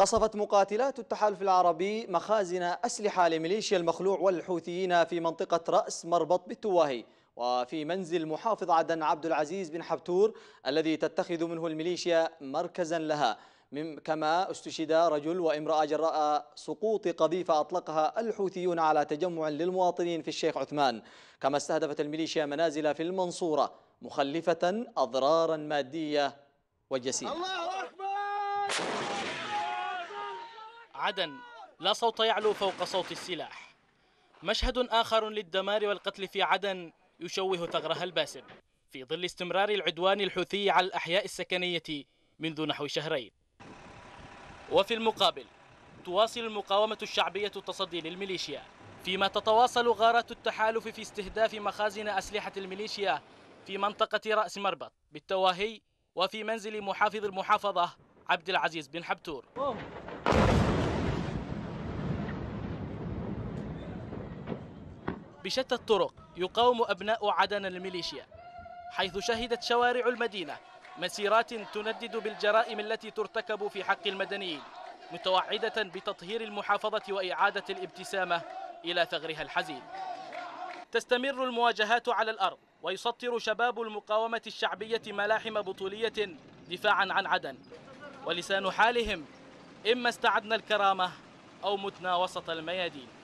قصفت مقاتلات التحالف العربي مخازن أسلحة لميليشيا المخلوع والحوثيين في منطقة رأس مربط بالتواهي وفي منزل محافظ عدن عبد العزيز بن حبتور الذي تتخذ منه الميليشيا مركزا لها كما استشهد رجل وامرأة جراء سقوط قذيفة أطلقها الحوثيون على تجمع للمواطنين في الشيخ عثمان كما استهدفت الميليشيا منازل في المنصورة مخلفة أضرارا مادية وجسيمة الله أكبر عدن لا صوت يعلو فوق صوت السلاح مشهد آخر للدمار والقتل في عدن يشوه ثغرها الباسم في ظل استمرار العدوان الحوثي على الأحياء السكنية منذ نحو شهرين وفي المقابل تواصل المقاومة الشعبية التصدي للميليشيا فيما تتواصل غارات التحالف في استهداف مخازن أسلحة الميليشيا في منطقة رأس مربط بالتواهي وفي منزل محافظ المحافظة عبد العزيز بن حبتور بشتى الطرق يقاوم أبناء عدن الميليشيا حيث شهدت شوارع المدينة مسيرات تندد بالجرائم التي ترتكب في حق المدنيين متوعدة بتطهير المحافظة وإعادة الابتسامة إلى ثغرها الحزين تستمر المواجهات على الأرض ويسطر شباب المقاومة الشعبية ملاحم بطولية دفاعا عن عدن ولسان حالهم إما استعدنا الكرامة أو متنا وسط الميادين